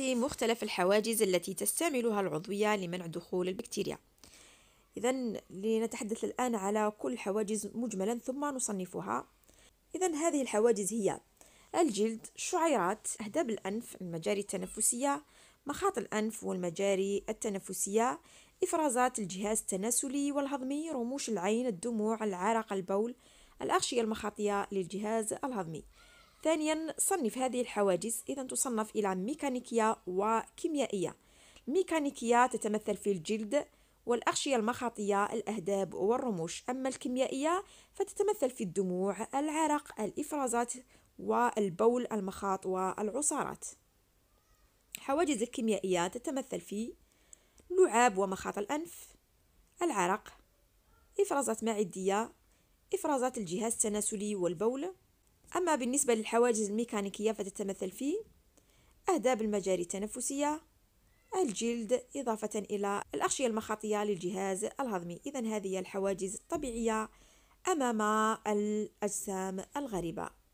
وفحص مختلف الحواجز التي تستعملها العضوية لمنع دخول البكتيريا إذا لنتحدث الآن على كل حواجز مجملا ثم نصنفها إذا هذه الحواجز هي الجلد الشعيرات أهداب الأنف المجاري التنفسية مخاط الأنف والمجاري التنفسية إفرازات الجهاز التناسلي والهضمي رموش العين الدموع العرق البول الأغشية المخاطية للجهاز الهضمي ثانيا صنف هذه الحواجز إذا تصنف إلى ميكانيكية وكيميائية الميكانيكية تتمثل في الجلد والأغشية المخاطية الأهداب والرموش أما الكيميائية فتتمثل في الدموع العرق الإفرازات والبول المخاط والعصارات حواجز الكيميائية تتمثل في لعاب ومخاط الأنف العرق إفرازات معدية إفرازات الجهاز التناسلي والبول أما بالنسبة للحواجز الميكانيكية فتتمثل في أهداب المجاري التنفسية الجلد إضافة إلى الأغشية المخاطية للجهاز الهضمي إذا هذه الحواجز الطبيعية أمام الأجسام الغريبة